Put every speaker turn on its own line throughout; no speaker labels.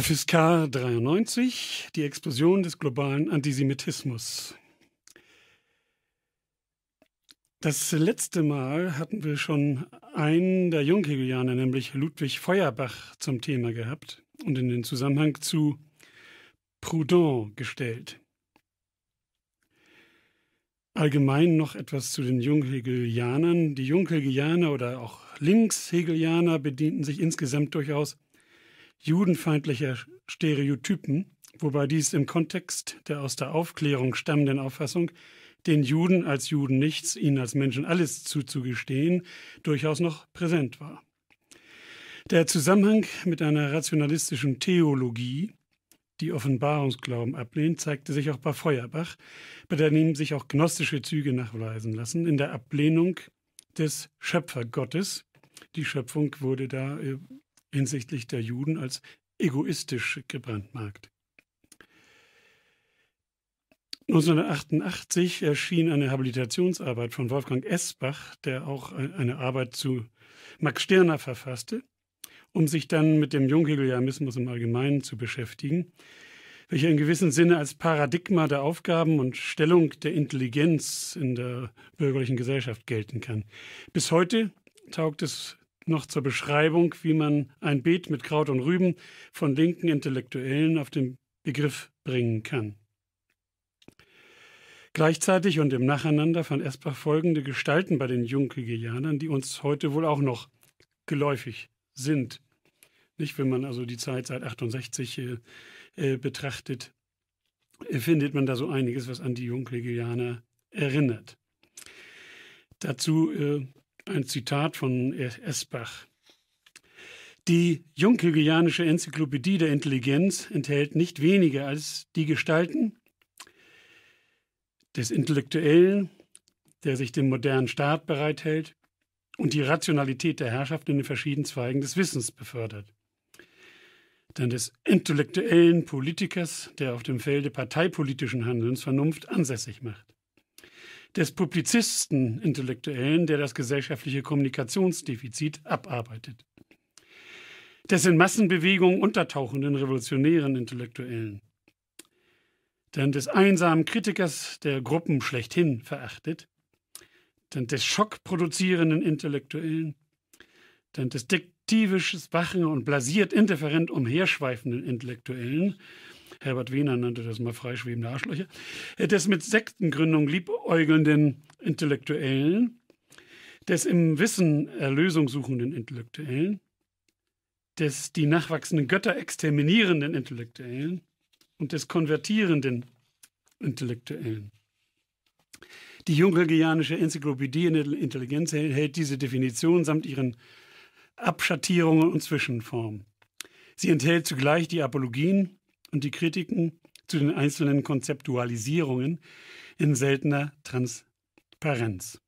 FSK 93, die Explosion des globalen Antisemitismus. Das letzte Mal hatten wir schon einen der Junghegelianer, nämlich Ludwig Feuerbach, zum Thema gehabt und in den Zusammenhang zu Proudhon gestellt. Allgemein noch etwas zu den Junghegelianern. Die Junghegelianer oder auch Linkshegelianer bedienten sich insgesamt durchaus judenfeindlicher Stereotypen, wobei dies im Kontext der aus der Aufklärung stammenden Auffassung, den Juden als Juden nichts, ihnen als Menschen alles zuzugestehen, durchaus noch präsent war. Der Zusammenhang mit einer rationalistischen Theologie, die Offenbarungsglauben ablehnt, zeigte sich auch bei Feuerbach, bei dem sich auch gnostische Züge nachweisen lassen, in der Ablehnung des Schöpfergottes. Die Schöpfung wurde da äh, hinsichtlich der Juden als egoistisch gebrandmarkt. 1988 erschien eine Habilitationsarbeit von Wolfgang Esbach, der auch eine Arbeit zu Max Stirner verfasste, um sich dann mit dem Junghegelianismus im Allgemeinen zu beschäftigen, welcher in gewissem Sinne als Paradigma der Aufgaben und Stellung der Intelligenz in der bürgerlichen Gesellschaft gelten kann. Bis heute taugt es noch zur Beschreibung, wie man ein Beet mit Kraut und Rüben von linken Intellektuellen auf den Begriff bringen kann. Gleichzeitig und im Nacheinander fand Esbach folgende Gestalten bei den Junkegianern, die uns heute wohl auch noch geläufig sind. Nicht, wenn man also die Zeit seit 68 äh, äh, betrachtet, findet man da so einiges, was an die Junkegianer erinnert. Dazu äh, ein Zitat von Esbach. Die junghegelianische Enzyklopädie der Intelligenz enthält nicht weniger als die Gestalten des Intellektuellen, der sich dem modernen Staat bereithält und die Rationalität der Herrschaft in den verschiedenen Zweigen des Wissens befördert. Dann des intellektuellen Politikers, der auf dem Felde parteipolitischen Handelns Vernunft ansässig macht des Publizisten-Intellektuellen, der das gesellschaftliche Kommunikationsdefizit abarbeitet. Des in Massenbewegungen untertauchenden revolutionären Intellektuellen. Dann des einsamen Kritikers, der Gruppen schlechthin verachtet. Dann des schockproduzierenden Intellektuellen. Dann des diktivisches, wachen und blasiert indifferent umherschweifenden Intellektuellen Herbert Wiener nannte das mal freischwebende Arschlöcher, des mit Sektengründung liebäugelnden Intellektuellen, des im Wissen Erlösung suchenden Intellektuellen, des die nachwachsenden Götter exterminierenden Intellektuellen und des konvertierenden Intellektuellen. Die jungelgianische Enzyklopädie in der Intelligenz enthält diese Definition samt ihren Abschattierungen und Zwischenformen. Sie enthält zugleich die Apologien, und die Kritiken zu den einzelnen Konzeptualisierungen in seltener Transparenz.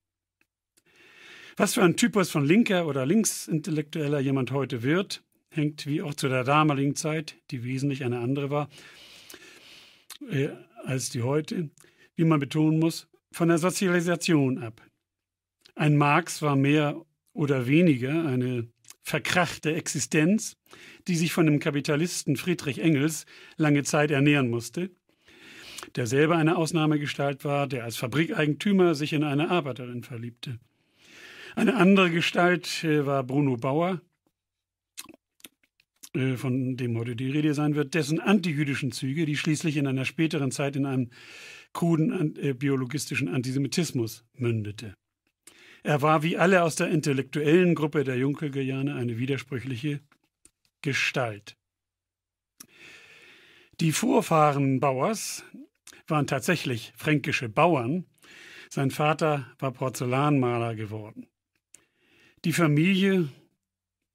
Was für ein Typus von linker oder linksintellektueller jemand heute wird, hängt wie auch zu der damaligen Zeit, die wesentlich eine andere war äh, als die heute, wie man betonen muss, von der Sozialisation ab. Ein Marx war mehr oder weniger eine verkrachte Existenz, die sich von dem Kapitalisten Friedrich Engels lange Zeit ernähren musste, der selber eine Ausnahmegestalt war, der als Fabrikeigentümer sich in eine Arbeiterin verliebte. Eine andere Gestalt äh, war Bruno Bauer, äh, von dem heute die Rede sein wird, dessen antijüdischen Züge, die schließlich in einer späteren Zeit in einem kruden äh, biologistischen Antisemitismus mündete. Er war wie alle aus der intellektuellen Gruppe der Junkergejane eine widersprüchliche Gestalt. Die Vorfahren Bauers waren tatsächlich fränkische Bauern. Sein Vater war Porzellanmaler geworden. Die Familie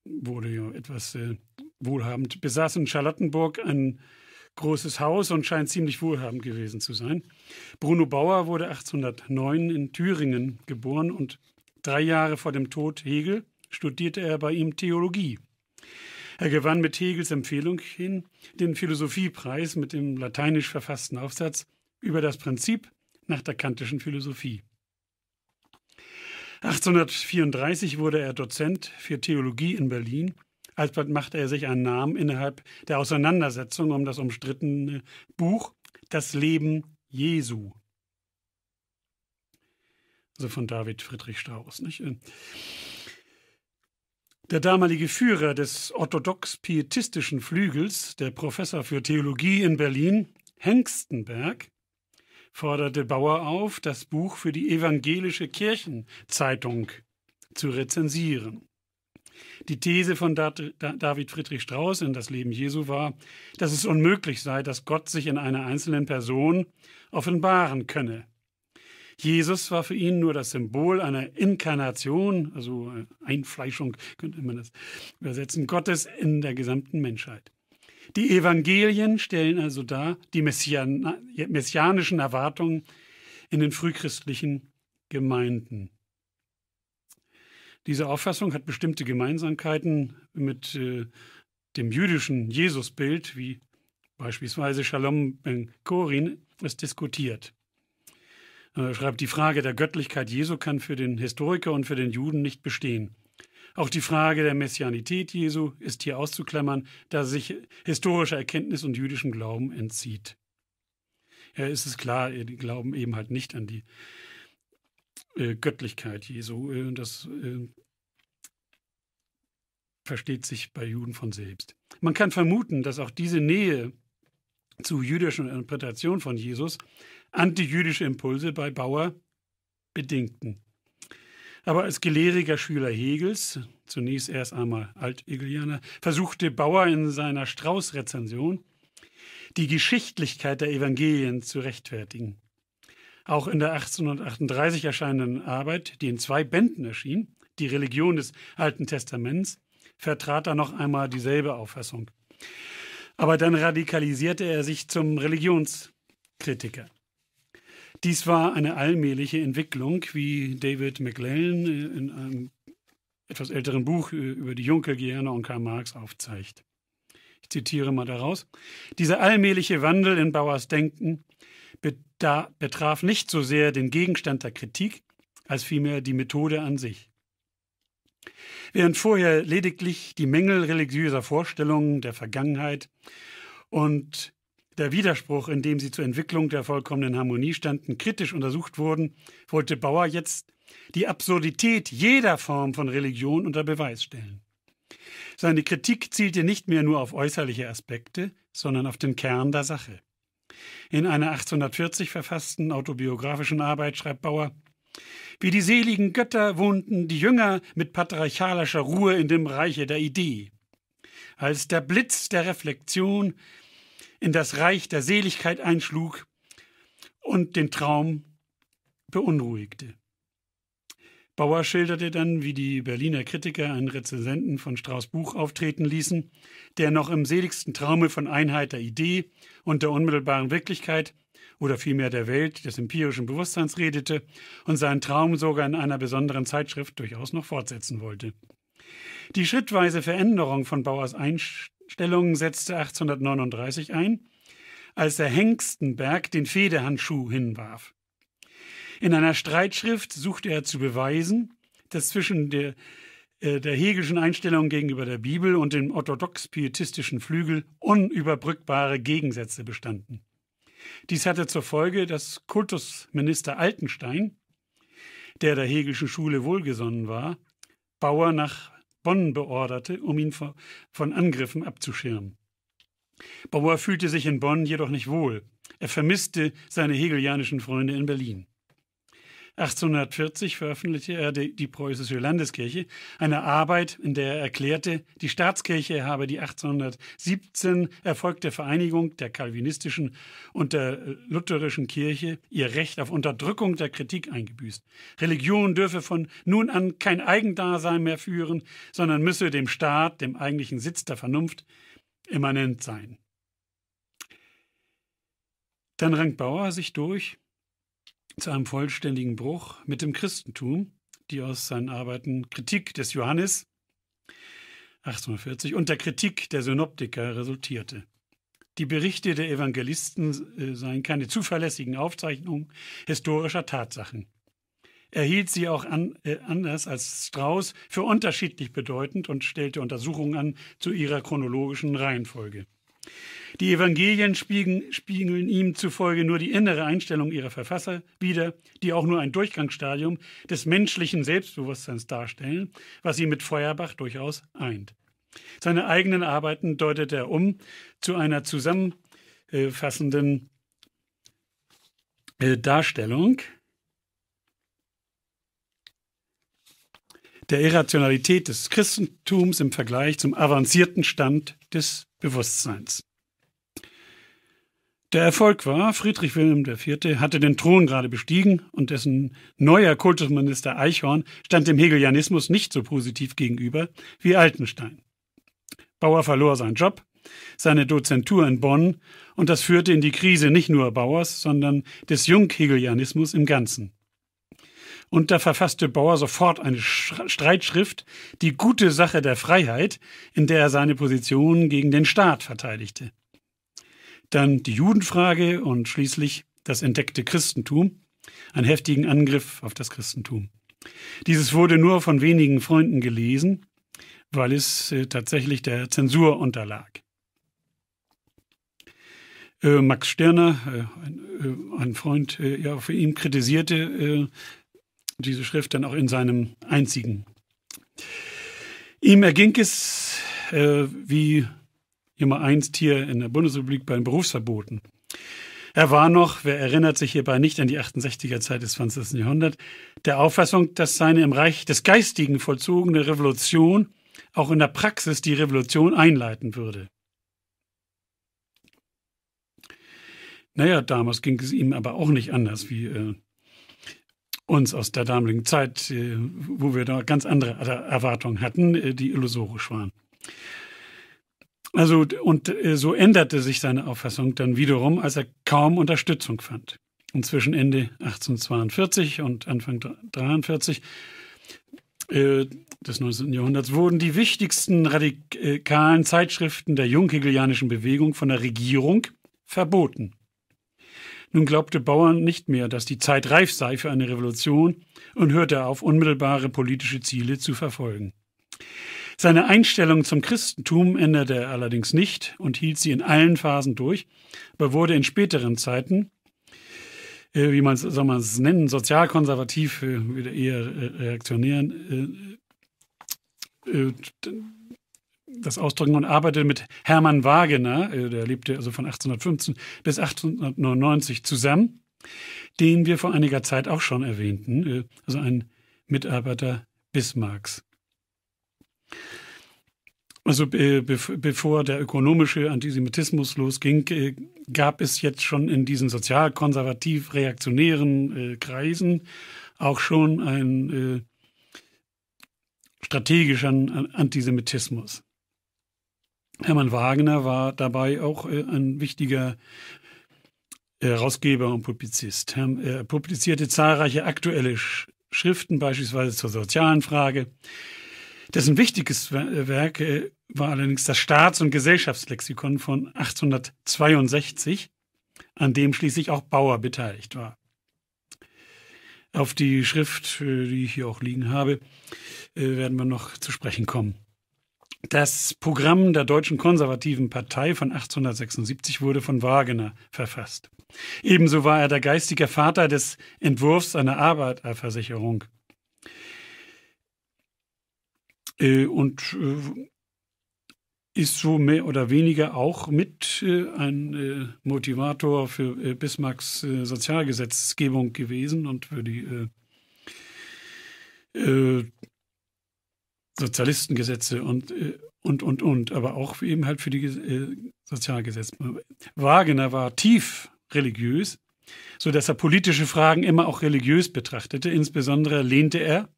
wurde ja etwas äh, wohlhabend, besaß in Charlottenburg ein großes Haus und scheint ziemlich wohlhabend gewesen zu sein. Bruno Bauer wurde 1809 in Thüringen geboren und Drei Jahre vor dem Tod Hegel studierte er bei ihm Theologie. Er gewann mit Hegels Empfehlung hin den Philosophiepreis mit dem lateinisch verfassten Aufsatz über das Prinzip nach der kantischen Philosophie. 1834 wurde er Dozent für Theologie in Berlin. Alsbald machte er sich einen Namen innerhalb der Auseinandersetzung um das umstrittene Buch Das Leben Jesu also von David Friedrich Strauß. Nicht? Äh, der damalige Führer des orthodox-pietistischen Flügels, der Professor für Theologie in Berlin, Hengstenberg, forderte Bauer auf, das Buch für die evangelische Kirchenzeitung zu rezensieren. Die These von David Friedrich Strauß in Das Leben Jesu war, dass es unmöglich sei, dass Gott sich in einer einzelnen Person offenbaren könne. Jesus war für ihn nur das Symbol einer Inkarnation, also äh, Einfleischung könnte man das übersetzen, Gottes in der gesamten Menschheit. Die Evangelien stellen also dar die messianischen Erwartungen in den frühchristlichen Gemeinden. Diese Auffassung hat bestimmte Gemeinsamkeiten mit äh, dem jüdischen Jesusbild, wie beispielsweise Shalom Ben Korin es diskutiert äh, schreibt, die Frage der Göttlichkeit Jesu kann für den Historiker und für den Juden nicht bestehen. Auch die Frage der Messianität Jesu ist hier auszuklammern, da sie sich historischer Erkenntnis und jüdischem Glauben entzieht. Ja, ist es klar, äh, die glauben eben halt nicht an die äh, Göttlichkeit Jesu. Äh, das äh, versteht sich bei Juden von selbst. Man kann vermuten, dass auch diese Nähe zu jüdischen Interpretation von Jesus antijüdische Impulse bei Bauer bedingten. Aber als gelehriger Schüler Hegels, zunächst erst einmal alt versuchte Bauer in seiner Strauß-Rezension die Geschichtlichkeit der Evangelien zu rechtfertigen. Auch in der 1838 erscheinenden Arbeit, die in zwei Bänden erschien, die Religion des Alten Testaments, vertrat er noch einmal dieselbe Auffassung. Aber dann radikalisierte er sich zum Religionskritiker. Dies war eine allmähliche Entwicklung, wie David McLellan äh, in einem etwas älteren Buch äh, über die Junker, Junkergianer und Karl Marx aufzeigt. Ich zitiere mal daraus. Dieser allmähliche Wandel in Bauers Denken betraf nicht so sehr den Gegenstand der Kritik, als vielmehr die Methode an sich. Während vorher lediglich die Mängel religiöser Vorstellungen der Vergangenheit und der Widerspruch, in dem sie zur Entwicklung der vollkommenen Harmonie standen, kritisch untersucht wurden, wollte Bauer jetzt die Absurdität jeder Form von Religion unter Beweis stellen. Seine Kritik zielte nicht mehr nur auf äußerliche Aspekte, sondern auf den Kern der Sache. In einer 1840 verfassten autobiografischen Arbeit schreibt Bauer, wie die seligen Götter wohnten die Jünger mit patriarchalischer Ruhe in dem Reiche der Idee. Als der Blitz der Reflexion in das Reich der Seligkeit einschlug und den Traum beunruhigte. Bauer schilderte dann, wie die Berliner Kritiker einen Rezensenten von Strauß Buch auftreten ließen, der noch im seligsten Traume von Einheit der Idee und der unmittelbaren Wirklichkeit oder vielmehr der Welt des empirischen Bewusstseins redete und seinen Traum sogar in einer besonderen Zeitschrift durchaus noch fortsetzen wollte. Die schrittweise Veränderung von Bauers Einstellung Stellung setzte 1839 ein, als der Hengstenberg den Federhandschuh hinwarf. In einer Streitschrift suchte er zu beweisen, dass zwischen der, äh, der hegelischen Einstellung gegenüber der Bibel und dem orthodox-pietistischen Flügel unüberbrückbare Gegensätze bestanden. Dies hatte zur Folge, dass Kultusminister Altenstein, der der hegelischen Schule wohlgesonnen war, Bauer nach Bonn beorderte, um ihn von Angriffen abzuschirmen. Bauer fühlte sich in Bonn jedoch nicht wohl. Er vermisste seine hegelianischen Freunde in Berlin. 1840 veröffentlichte er die, die Preußische Landeskirche, eine Arbeit, in der er erklärte, die Staatskirche habe die 1817 erfolgte Vereinigung der kalvinistischen und der äh, lutherischen Kirche ihr Recht auf Unterdrückung der Kritik eingebüßt. Religion dürfe von nun an kein Eigendasein mehr führen, sondern müsse dem Staat, dem eigentlichen Sitz der Vernunft, immanent sein. Dann rang Bauer sich durch zu einem vollständigen Bruch mit dem Christentum, die aus seinen Arbeiten Kritik des Johannes 1840 und der Kritik der Synoptiker resultierte. Die Berichte der Evangelisten äh, seien keine zuverlässigen Aufzeichnungen historischer Tatsachen. Er hielt sie auch an, äh, anders als Strauß für unterschiedlich bedeutend und stellte Untersuchungen an zu ihrer chronologischen Reihenfolge. Die Evangelien spiegeln, spiegeln, ihm zufolge nur die innere Einstellung ihrer Verfasser wider, die auch nur ein Durchgangsstadium des menschlichen Selbstbewusstseins darstellen, was sie mit Feuerbach durchaus eint. Seine eigenen Arbeiten deutet er um zu einer zusammenfassenden äh, Darstellung der Irrationalität des Christentums im Vergleich zum avancierten Stand des Bewusstseins. Der Erfolg war, Friedrich Wilhelm IV. hatte den Thron gerade bestiegen und dessen neuer Kultusminister Eichhorn stand dem Hegelianismus nicht so positiv gegenüber wie Altenstein. Bauer verlor seinen Job, seine Dozentur in Bonn und das führte in die Krise nicht nur Bauers, sondern des Junghegelianismus im Ganzen. Und da verfasste Bauer sofort eine Streitschrift, die gute Sache der Freiheit, in der er seine Position gegen den Staat verteidigte. Dann die Judenfrage und schließlich das entdeckte Christentum, einen heftigen Angriff auf das Christentum. Dieses wurde nur von wenigen Freunden gelesen, weil es äh, tatsächlich der Zensur unterlag. Äh, Max Stirner, äh, ein, Freund, ja, für ihn kritisierte diese Schrift dann auch in seinem einzigen. Ihm erging es äh, wie immer einst hier in der Bundesrepublik bei den Berufsverboten. Er war noch, wer erinnert sich hierbei nicht an die 68er Zeit des 20. Jahrhunderts, der Auffassung, dass seine im Reich des Geistigen vollzogene Revolution auch in der Praxis die Revolution einleiten würde. Naja, damals ging es ihm aber auch nicht anders wie äh, uns aus der damaligen Zeit, äh, wo wir da ganz andere Erwartungen hatten, äh, die illusorisch waren. Also, und äh, so änderte sich seine Auffassung dann wiederum, als er kaum Unterstützung fand. Und zwischen Ende 1842 und Anfang 43 des 19. Jahrhunderts wurden die wichtigsten radikalen Zeitschriften der junghegelianischen Bewegung von der Regierung verboten. Nun glaubte Bauern nicht mehr, dass die Zeit reif sei für eine Revolution und hörte auf, unmittelbare politische Ziele zu verfolgen. Seine Einstellung zum Christentum änderte er allerdings nicht und hielt sie in allen Phasen durch, aber wurde in späteren Zeiten, äh, wie man soll man es nennen, sozialkonservativ, äh, wieder eher äh, reaktionären, äh, äh, das ausdrücken und arbeitete mit Hermann Wagener, äh, der lebte also von 1815 bis 1899 zusammen, den wir vor einiger Zeit auch schon erwähnten, äh, also ein Mitarbeiter Bismarcks. Also äh, be bevor der ökonomische Antisemitismus losging, gab es jetzt schon in diesen sozialkonservativ-reaktionären Kreisen auch schon einen strategischen Antisemitismus. Hermann Wagner war dabei auch äh, ein wichtiger äh, Herausgeber und Publizist. Äh, er publizierte zahlreiche aktuelle Schriften, beispielsweise zur sozialen Frage. Dessen wichtiges Werk war allerdings das Staats- und Gesellschaftslexikon von 1862, an dem schließlich auch Bauer beteiligt war. Auf die Schrift, die ich hier auch liegen habe, werden wir noch zu sprechen kommen. Das Programm der Deutschen Konservativen Partei von 1876 wurde von Wagener verfasst. Ebenso war er der geistige Vater des Entwurfs einer Arbeiterversicherung. Äh, und äh, ist so mehr oder weniger auch mit äh, ein Motivator für Bismarcks Sozialgesetzgebung gewesen und für die Sozialistengesetze und, äh, und, und, und, aber auch eben halt für die äh, Sozialgesetze. Wagner war tief religiös, so dass er politische Fragen immer auch religiös betrachtete. Insbesondere lehnte er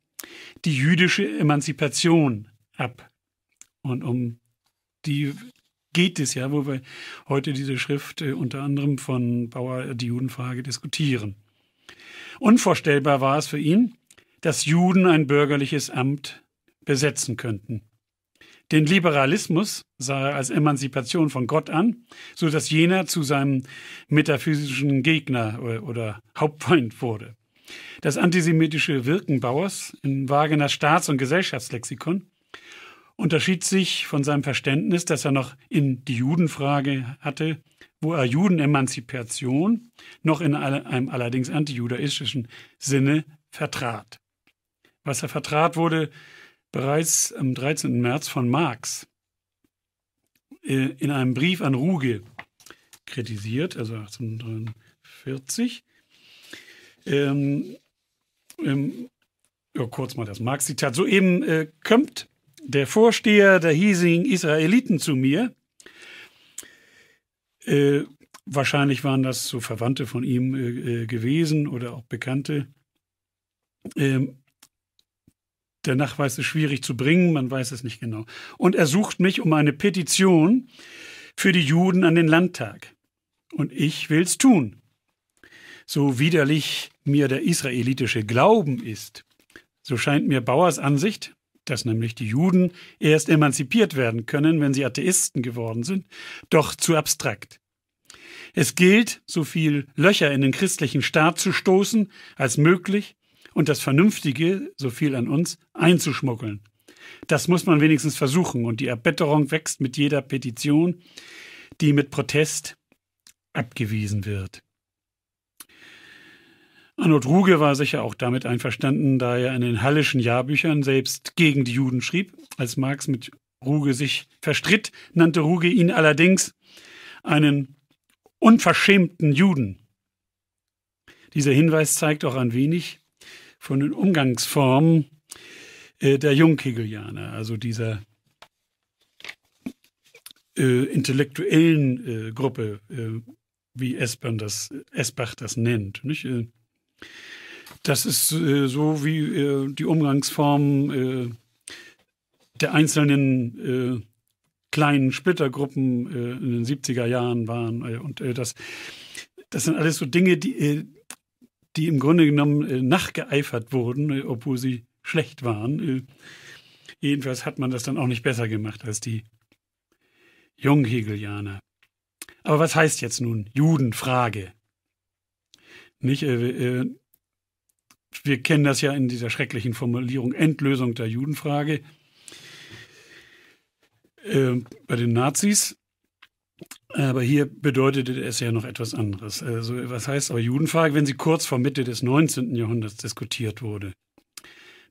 die jüdische Emanzipation ab. Und um die geht es ja, wo wir heute diese Schrift äh, unter anderem von Bauer äh, die Judenfrage diskutieren. Unvorstellbar war es für ihn, dass Juden ein bürgerliches Amt besetzen könnten. Den Liberalismus sah er als Emanzipation von Gott an, so dass jener zu seinem metaphysischen Gegner äh, oder Hauptfeind wurde. Das antisemitische Wirken Bauers in Wageners Staats- und Gesellschaftslexikon unterschied sich von seinem Verständnis, das er noch in die Judenfrage hatte, wo er Judenemanzipation noch in einem allerdings antijudaistischen Sinne vertrat. Was er vertrat wurde, bereits am 13. März von Marx äh, in einem Brief an Ruge kritisiert, also 1843. Ähm, ähm, ja, kurz mal das Marx-Zitat. Soeben äh, kommt der Vorsteher der hiesigen Israeliten zu mir. Äh, wahrscheinlich waren das so Verwandte von ihm äh, äh gewesen oder auch Bekannte. Ähm, der Nachweis ist schwierig zu bringen, man weiß es nicht genau. Und er sucht mich um eine Petition für die Juden an den Landtag. Und ich will's tun. So widerlich mir der israelitische Glauben ist, so scheint mir Bauers Ansicht, dass nämlich die Juden erst emanzipiert werden können, wenn sie Atheisten geworden sind, doch zu abstrakt. Es gilt, so viel Löcher in den christlichen Staat zu stoßen als möglich und das Vernünftige, so viel an uns, einzuschmuggeln. Das muss man wenigstens versuchen und die Erbitterung wächst mit jeder Petition, die mit Protest abgewiesen wird. Arnold Ruge war sicher auch damit einverstanden, da er in den Hallischen Jahrbüchern selbst gegen die Juden schrieb. Als Marx mit Ruge sich verstritt, nannte Ruge ihn allerdings einen unverschämten Juden. Dieser Hinweis zeigt auch ein wenig, von den Umgangsformen äh, der Jungkegelianer, also dieser äh, intellektuellen äh, Gruppe, äh, wie Esbach das, Esbach das nennt. Nicht? Äh, das ist so wie die Umgangsformen der einzelnen kleinen Splittergruppen in den 70er Jahren waren. und das, das sind alles so Dinge, die die im Grunde genommen äh, nachgeeifert wurden, äh, obwohl sie schlecht waren. Äh, jedenfalls hat man das dann auch nicht besser gemacht als die Junghegelianer. Aber was heißt jetzt nun Judenfrage? Nicht, äh, äh, wir kennen das ja in dieser schrecklichen Formulierung Endlösung der Judenfrage äh, bei den Nazis. Aber hier bedeutete es ja noch etwas anderes. Also, was heißt aber Judenfrage, wenn sie kurz vor Mitte des 19. Jahrhunderts diskutiert wurde?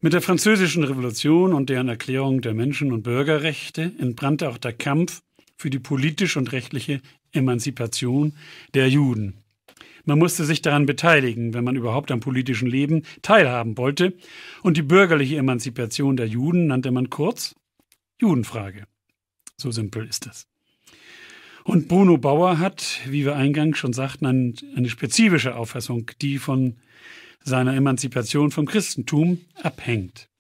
Mit der Französischen Revolution und deren Erklärung der Menschen- und Bürgerrechte entbrannte auch der Kampf für die politische und rechtliche Emanzipation der Juden. Man musste sich daran beteiligen, wenn man überhaupt am politischen Leben teilhaben wollte, und die bürgerliche Emanzipation der Juden nannte man kurz Judenfrage. So simpel ist das. Und Bruno Bauer hat, wie wir eingangs schon sagten, ein, eine spezifische Auffassung, die von seiner Emanzipation vom Christentum abhängt.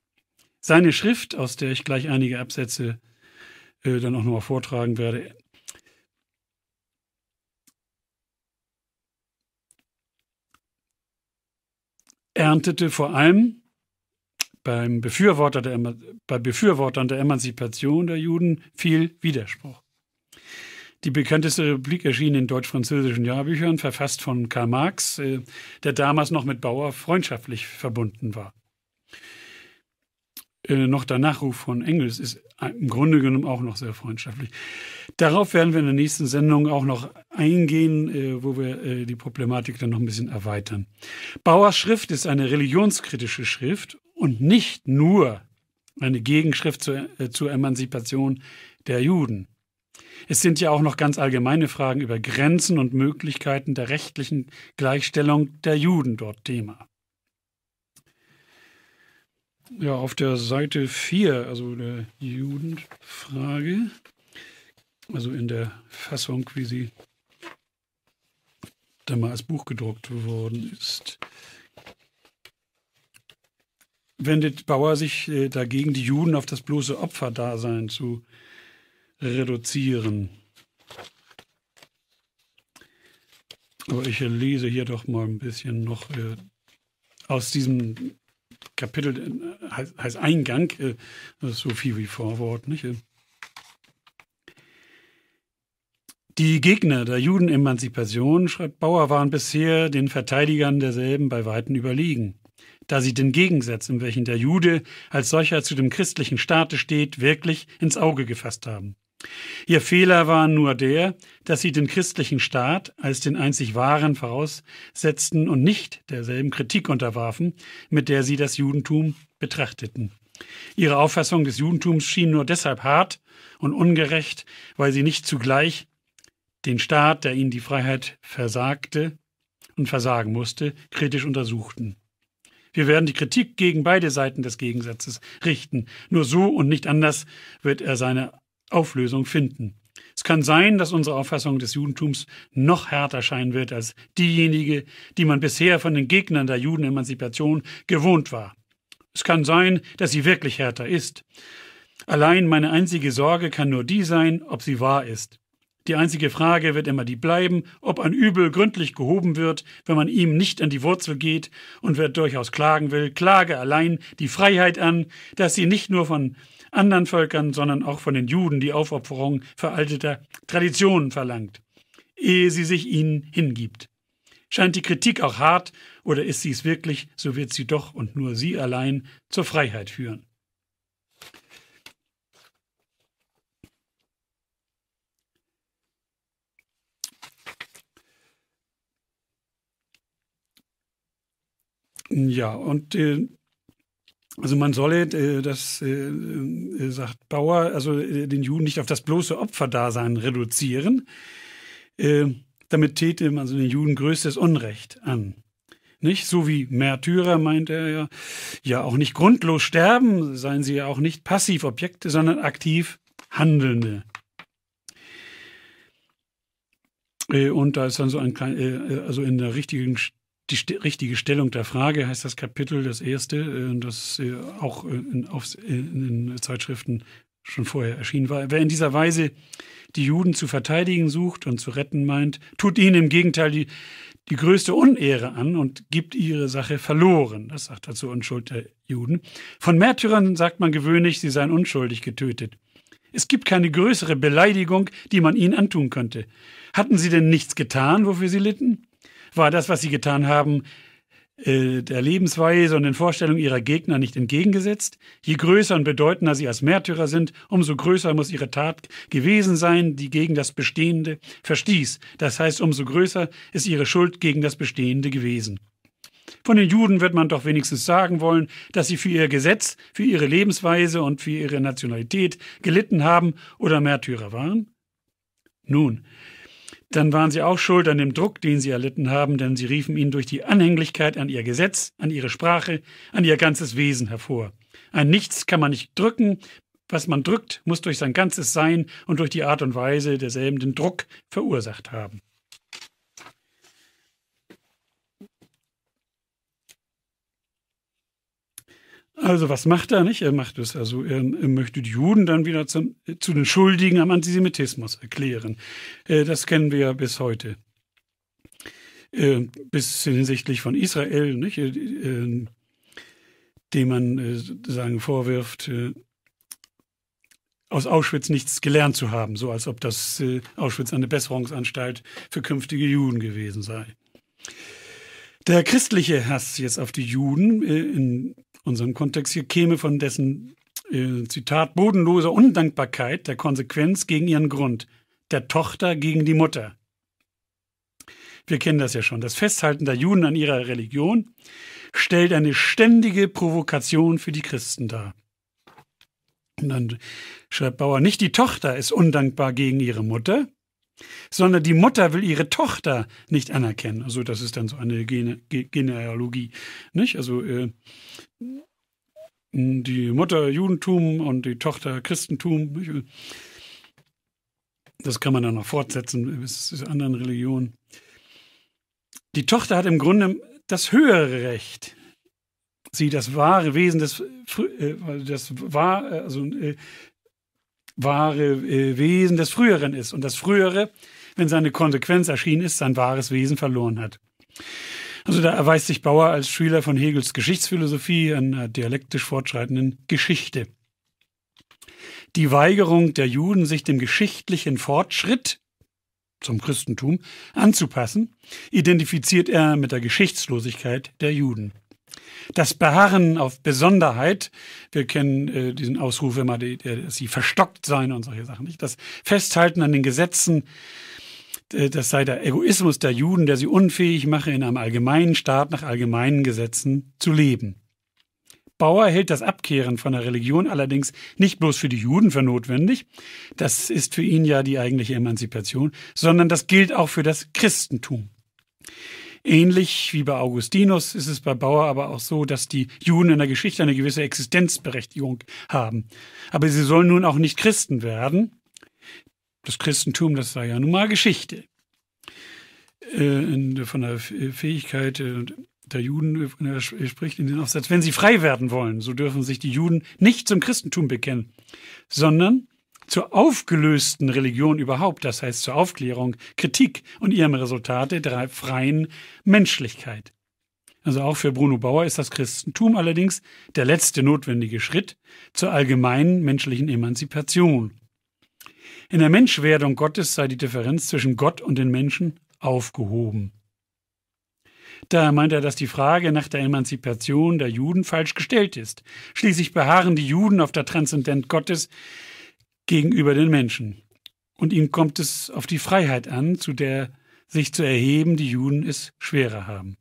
Seine Schrift, aus der ich gleich einige Absätze äh, dann auch nochmal vortragen werde, erntete vor allem beim Befürworter der, bei Befürwortern der Emanzipation der Juden viel Widerspruch. Die bekannteste Republik erschien in deutsch-französischen Jahrbüchern, verfasst von Karl Marx, äh, der damals noch mit Bauer freundschaftlich verbunden war. Äh, noch der Nachruf von Engels ist äh, im Grunde genommen auch noch sehr freundschaftlich. Darauf werden wir in der nächsten Sendung auch noch eingehen, wo wir die Problematik dann noch ein bisschen erweitern. Bauers Schrift ist eine religionskritische Schrift und nicht nur eine Gegenschrift zur, zur Emanzipation der Juden. Es sind ja auch noch ganz allgemeine Fragen über Grenzen und Möglichkeiten der rechtlichen Gleichstellung der Juden dort Thema. Ja, auf der Seite 4, also der Judenfrage, also in der Fassung, wie sie da mal als Buch gedruckt worden ist, wendet Bauer sich äh, dagegen, die Juden auf das bloße Opferdasein zu äh, reduzieren. Aber ich lese hier doch mal ein bisschen noch äh, aus diesem Kapitel, äh, heißt, heißt, Eingang, äh, so viel wie Vorwort, nicht? Die Gegner der Judenemanzipation, schreibt Bauer, waren bisher den Verteidigern derselben bei Weitem überlegen. Da sie den Gegensatz, in welchen der Jude als solcher zu dem christlichen Staate steht, wirklich ins Auge gefasst haben. Ihr Fehler war nur der, dass sie den christlichen Staat als den einzig wahren voraussetzten und nicht derselben Kritik unterwarfen, mit der sie das Judentum betrachteten. Ihre Auffassung des Judentums schien nur deshalb hart und ungerecht, weil sie nicht zugleich den Staat, der ihnen die Freiheit versagte und versagen musste, kritisch untersuchten. Wir werden die Kritik gegen beide Seiten des Gegensatzes richten. Nur so und nicht anders wird er seine Auflösung finden. Es kann sein, dass unsere Auffassung des Judentums noch härter scheinen wird als diejenige, die man bisher von den Gegnern der Judenemanzipation gewohnt war. Es kann sein, dass sie wirklich härter ist. Allein meine einzige Sorge kann nur die sein, ob sie wahr ist. Die einzige Frage wird immer die bleiben, ob ein Übel gründlich gehoben wird, wenn man ihm nicht an die Wurzel geht und wer durchaus klagen will, klage allein die Freiheit an, dass sie nicht nur von anderen Völkern, sondern auch von den Juden die Aufopferung veralteter Traditionen verlangt, ehe sie sich ihnen hingibt. Scheint die Kritik auch hart oder ist sie es wirklich, so wird sie doch und nur sie allein zur Freiheit führen. Ja, und äh, also man solle, äh, das äh, äh, sagt Bauer, also den Juden nicht auf das bloße Opferdasein reduzieren. Damit täte man also den Juden größtes Unrecht an. Nicht? So wie Märtyrer meint er ja, ja auch nicht grundlos sterben, seien sie ja auch nicht passiv Objekte, sondern aktiv Handelnde. Und da ist dann so ein klein, also in der richtigen die st richtige Stellung der Frage heißt das Kapitel, das erste, äh, das äh, auch äh, in, auf, in, in Zeitschriften schon vorher erschienen war. Wer in dieser Weise die Juden zu verteidigen sucht und zu retten meint, tut ihnen im Gegenteil die, die größte Unehre an und gibt ihre Sache verloren. Das sagt dazu Unschuld der Juden. Von Märtyrern sagt man gewöhnlich, sie seien unschuldig getötet. Es gibt keine größere Beleidigung, die man ihnen antun könnte. Hatten sie denn nichts getan, wofür sie litten? war das, was sie getan haben, äh, der Lebensweise und den Vorstellungen ihrer Gegner nicht entgegengesetzt. Je größer und bedeutender sie als Märtyrer sind, umso größer muss ihre Tat gewesen sein, die gegen das Bestehende verstieß. Das heißt, umso größer ist ihre Schuld gegen das Bestehende gewesen. Von den Juden wird man doch wenigstens sagen wollen, dass sie für ihr Gesetz, für ihre Lebensweise und für ihre Nationalität gelitten haben oder Märtyrer waren. Nun, dann waren sie auch schuld an dem Druck, den sie erlitten haben, denn sie riefen ihn durch die Anhänglichkeit an ihr Gesetz, an ihre Sprache, an ihr ganzes Wesen hervor. Ein Nichts kann man nicht drücken, was man drückt, muss durch sein ganzes Sein und durch die Art und Weise derselben den Druck verursacht haben. Also was macht er nicht? Er macht es. Also er, er möchte die Juden dann wieder zum, zu den Schuldigen am Antisemitismus erklären. Äh, das kennen wir ja bis heute. Äh, bis hinsichtlich von Israel, nicht? Äh, äh dem man äh, sagen vorwirft, äh, aus Auschwitz nichts gelernt zu haben, so als ob das Auschwitz eine Besserungsanstalt für künftige Juden gewesen sei. Der christliche Hass jetzt auf die Juden in unserem Kontext hier käme von dessen äh, Zitat bodenloser Undankbarkeit der Konsequenz gegen ihren Grund, der Tochter gegen die Mutter. Wir kennen das ja schon. Das Festhalten der Juden an ihrer Religion stellt eine ständige Provokation für die Christen dar. Und dann schreibt Bauer, nicht die Tochter ist undankbar gegen ihre Mutter, sondern die Mutter will ihre Tochter nicht anerkennen. Also das ist dann so eine Gene Genealogie, nicht? Also äh, die Mutter Judentum und die Tochter Christentum. Nicht? Das kann man dann noch fortsetzen bis zu anderen Religionen. Die Tochter hat im Grunde das höhere Recht, sie das wahre Wesen des, äh, das war, äh, also äh, wahre äh, Wesen des Früheren ist und das Frühere, wenn seine Konsequenz erschienen ist, sein wahres Wesen verloren hat. Also da erweist sich Bauer als Schüler von Hegels Geschichtsphilosophie einer dialektisch fortschreitenden Geschichte. Die Weigerung der Juden, sich dem geschichtlichen Fortschritt zum Christentum anzupassen, identifiziert er mit der Geschichtslosigkeit der Juden. Das Beharren auf Besonderheit, wir kennen äh, diesen Ausruf immer, die, die, dass sie verstockt seien und solche Sachen, nicht? Das Festhalten an den Gesetzen, das sei der Egoismus der Juden, der sie unfähig mache, in einem allgemeinen Staat nach allgemeinen Gesetzen zu leben. Bauer hält das Abkehren von der Religion allerdings nicht bloß für die Juden für notwendig, das ist für ihn ja die eigentliche Emanzipation, sondern das gilt auch für das Christentum. Ähnlich wie bei Augustinus ist es bei Bauer aber auch so, dass die Juden in der Geschichte eine gewisse Existenzberechtigung haben. Aber sie sollen nun auch nicht Christen werden. Das Christentum, das sei ja nun mal Geschichte. Äh, von der Fähigkeit äh, der Juden äh, er spricht in den Aufsatz, wenn sie frei werden wollen, so dürfen sich die Juden nicht zum Christentum bekennen, sondern zur aufgelösten Religion überhaupt, das heißt zur Aufklärung, Kritik und ihrem Resultate der freien Menschlichkeit. Also auch für Bruno Bauer ist das Christentum allerdings der letzte notwendige Schritt zur allgemeinen menschlichen Emanzipation. In der Menschwerdung Gottes sei die Differenz zwischen Gott und den Menschen aufgehoben. Daher meint er, dass die Frage nach der Emanzipation der Juden falsch gestellt ist. Schließlich beharren die Juden auf der Transzendent Gottes, gegenüber den Menschen. Und ihm kommt es auf die Freiheit an, zu der sich zu erheben die Juden es schwerer haben.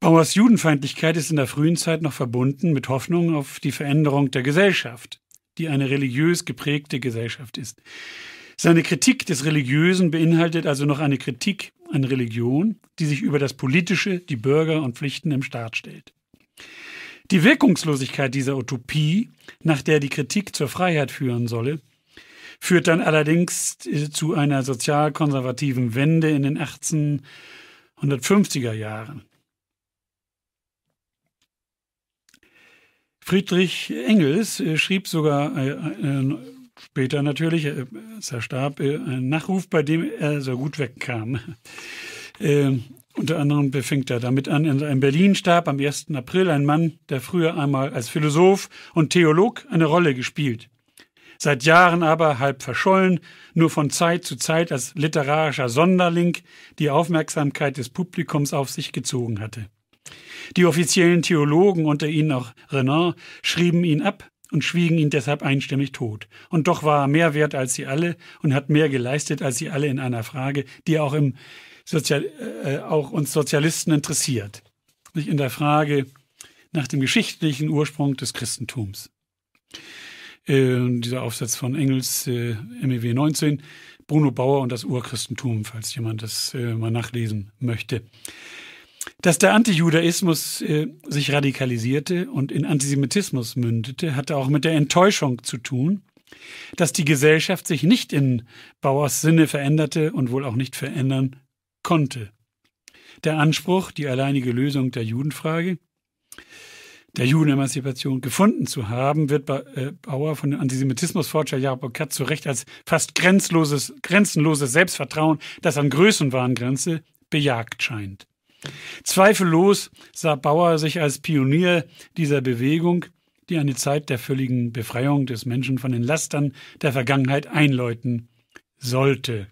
Bauers Judenfeindlichkeit ist in der frühen Zeit noch verbunden mit Hoffnung auf die Veränderung der Gesellschaft, die eine religiös geprägte Gesellschaft ist. Seine Kritik des Religiösen beinhaltet also noch eine Kritik an Religion, die sich über das Politische, die Bürger und Pflichten im Staat stellt. Die Wirkungslosigkeit dieser Utopie, nach der die Kritik zur Freiheit führen solle, führt dann allerdings äh, zu einer sozialkonservativen Wende in den 1850er Jahren. Friedrich Engels äh, schrieb sogar äh, später natürlich, äh, als er starb, einen Nachruf, bei dem er so gut wegkam. Ähm, unter anderem befängt er damit an, in Berlin starb am 1. April ein Mann, der früher einmal als Philosoph und Theolog eine Rolle gespielt. Seit Jahren aber halb verschollen, nur von Zeit zu Zeit als literarischer Sonderling die Aufmerksamkeit des Publikums auf sich gezogen hatte. Die offiziellen Theologen, unter ihnen auch Renan, schrieben ihn ab und schwiegen ihn deshalb einstimmig tot. Und doch war er mehr wert als sie alle und hat mehr geleistet als sie alle in einer Frage, die auch im Sozial, äh, äh, auch uns Sozialisten interessiert, nicht in der Frage nach dem geschichtlichen Ursprung des Christentums. Äh, dieser Aufsatz von Engels, äh, MEW 19, Bruno Bauer und das Urchristentum, falls jemand das äh, mal nachlesen möchte. Dass der Antijudaismus äh, sich radikalisierte und in Antisemitismus mündete, hatte auch mit der Enttäuschung zu tun, dass die Gesellschaft sich nicht in Bauers Sinne veränderte und wohl auch nicht verändern konnte. Der Anspruch, die alleinige Lösung der Judenfrage, der Judenemanzipation gefunden zu haben, wird äh, Bauer von dem Antisemitismusforscher Jakob Katz zu Recht als fast grenzloses, grenzenloses Selbstvertrauen, das an Größenwahngrenze bejagt scheint. Zweifellos sah Bauer sich als Pionier dieser Bewegung, die eine Zeit der völligen Befreiung des Menschen von den Lastern der Vergangenheit einläuten sollte.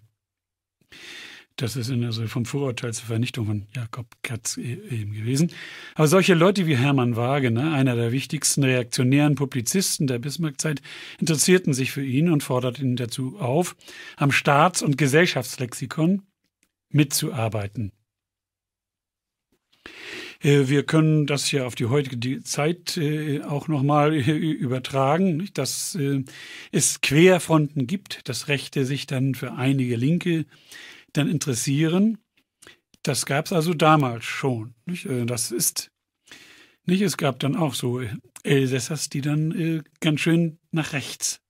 Das ist in der also vom Vorurteil zur Vernichtung von Jakob Katz e-, eben gewesen. Aber solche Leute wie Hermann Wagener, einer der wichtigsten reaktionären Publizisten der Bismarckzeit, interessierten sich für ihn und forderten ihn dazu auf, am Staats- und Gesellschaftslexikon mitzuarbeiten. Äh, wir können das ja auf die heutige Zeit äh, auch nochmal äh, übertragen, dass es Querfronten gibt, dass Rechte sich dann für einige Linke dann interessieren. Das gab es also damals schon. Nicht? Äh, das ist nicht, es gab dann auch so Elsässers, die dann äh, ganz schön nach rechts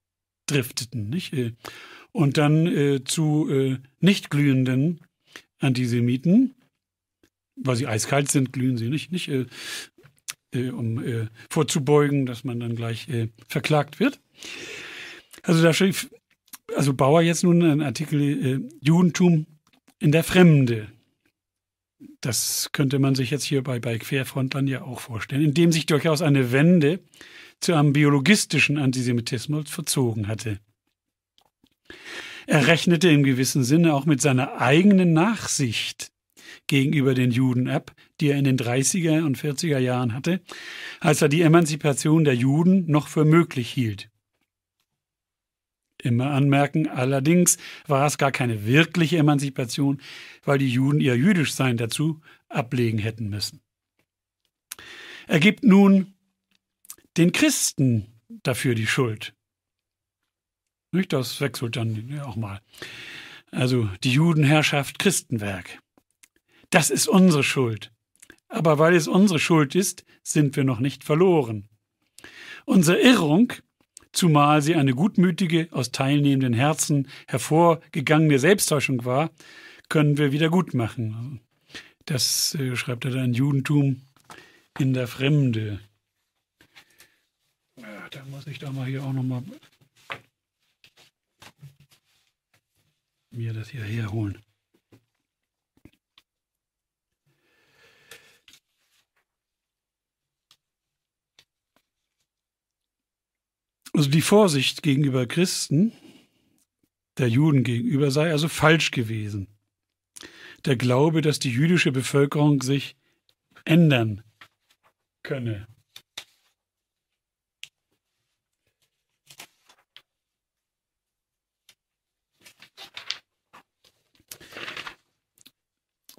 drifteten, nicht? Äh, und dann zu nicht glühenden Antisemiten, weil sie eiskalt sind, glühen sie nicht, nicht? um vorzubeugen, dass man dann gleich verklagt wird. Also da schrieb also Bauer jetzt nun einen Artikel äh, Judentum in der Fremde. Das könnte man sich jetzt hier bei, bei Querfrontland ja auch vorstellen, indem sich durchaus eine Wende zu einem biologistischen Antisemitismus verzogen hatte. Er rechnete im gewissen Sinne auch mit seiner eigenen Nachsicht gegenüber den Juden ab, die er in den 30er und 40er Jahren hatte, als er die Emanzipation der Juden noch für möglich hielt immer anmerken. Allerdings war es gar keine wirkliche Emanzipation, weil die Juden ihr Jüdischsein dazu ablegen hätten müssen. Er gibt nun den Christen dafür die Schuld. Nicht? Das wechselt dann auch mal. Also die Judenherrschaft Christenwerk. Das ist unsere Schuld. Aber weil es unsere Schuld ist, sind wir noch nicht verloren. Unsere Irrung zumal sie eine gutmütige, aus teilnehmenden Herzen hervorgegangene Selbsttäuschung war, können wir wieder gut machen. Das äh, schreibt er dann Judentum in der Fremde. Ja, da muss ich doch mal hier auch nochmal mir das hier herholen. Also die Vorsicht gegenüber Christen, der Juden gegenüber, sei also falsch gewesen. Der Glaube, dass die jüdische Bevölkerung sich ändern könne.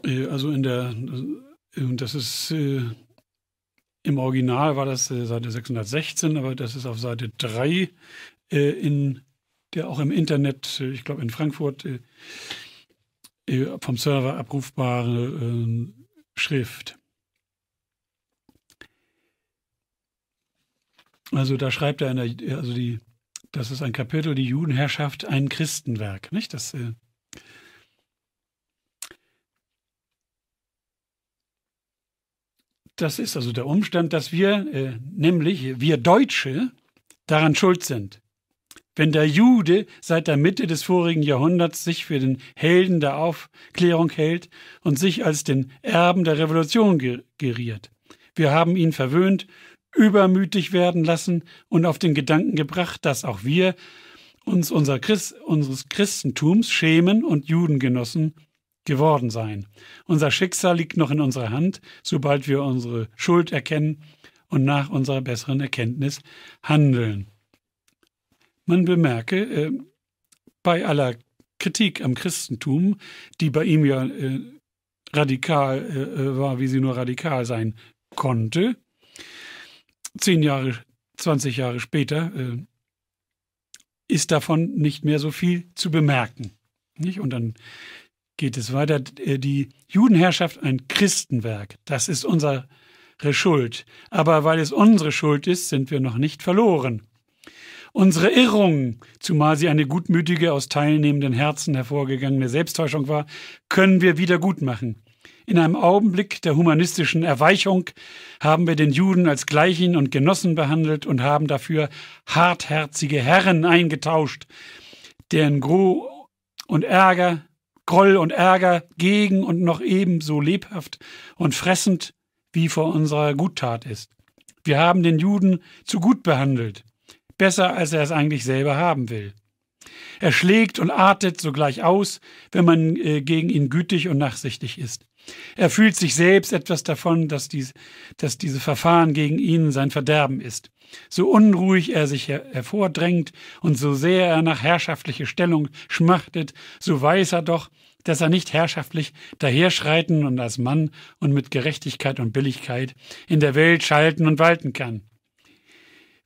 Äh, also in der, äh, und das ist äh, im Original war das äh, Seite 616, aber das ist auf Seite 3 äh, in der auch im Internet, äh, ich glaube in Frankfurt, äh, äh, vom Server abrufbare ähm, Schrift. Also da schreibt er, der, also die, das ist ein Kapitel, die Judenherrschaft, ein Christenwerk, nicht? Das Das ist also der Umstand, dass wir, äh, nämlich wir Deutsche, daran schuld sind. Wenn der Jude seit der Mitte des vorigen Jahrhunderts sich für den Helden der Aufklärung hält und sich als den Erben der Revolution geriert. Wir haben ihn verwöhnt, übermütig werden lassen und auf den Gedanken gebracht, dass auch wir uns unser Christ, unseres Christentums schämen und Judengenossen geworden sein. Unser Schicksal liegt noch in unserer Hand, sobald wir unsere Schuld erkennen und nach unserer besseren Erkenntnis handeln. Man bemerke, äh, bei aller Kritik am Christentum, die bei ihm ja äh, radikal äh, äh war, wie sie nur radikal sein konnte, zehn Jahre, 20 Jahre später äh, ist davon nicht mehr so viel zu bemerken. Nicht? Und dann geht es weiter. Äh, die Judenherrschaft ein Christenwerk. Das ist unsere Schuld. Aber weil es unsere Schuld ist, sind wir noch nicht verloren. Unsere Irrung, zumal sie eine gutmütige, aus teilnehmenden Herzen hervorgegangene Selbsttäuschung war, können wir wieder gut machen. In einem Augenblick der humanistischen Erweichung haben wir den Juden als Gleichen und Genossen behandelt und haben dafür hartherzige Herren eingetauscht, deren Gro und Ärger Groll und Ärger gegen und noch ebenso lebhaft und fressend wie vor unserer Guttat ist. Wir haben den Juden zu gut behandelt, besser als er es eigentlich selber haben will. Er schlägt und artet sogleich aus, wenn man äh, gegen ihn gütig und nachsichtig ist. Er fühlt sich selbst etwas davon, dass, dies, dass diese Verfahren gegen ihn sein Verderben ist so unruhig er sich her hervordrängt und so sehr er nach herrschaftlicher Stellung schmachtet, so weiß er doch, dass er nicht herrschaftlich daherschreiten und als Mann und mit Gerechtigkeit und Billigkeit in der Welt schalten und walten kann.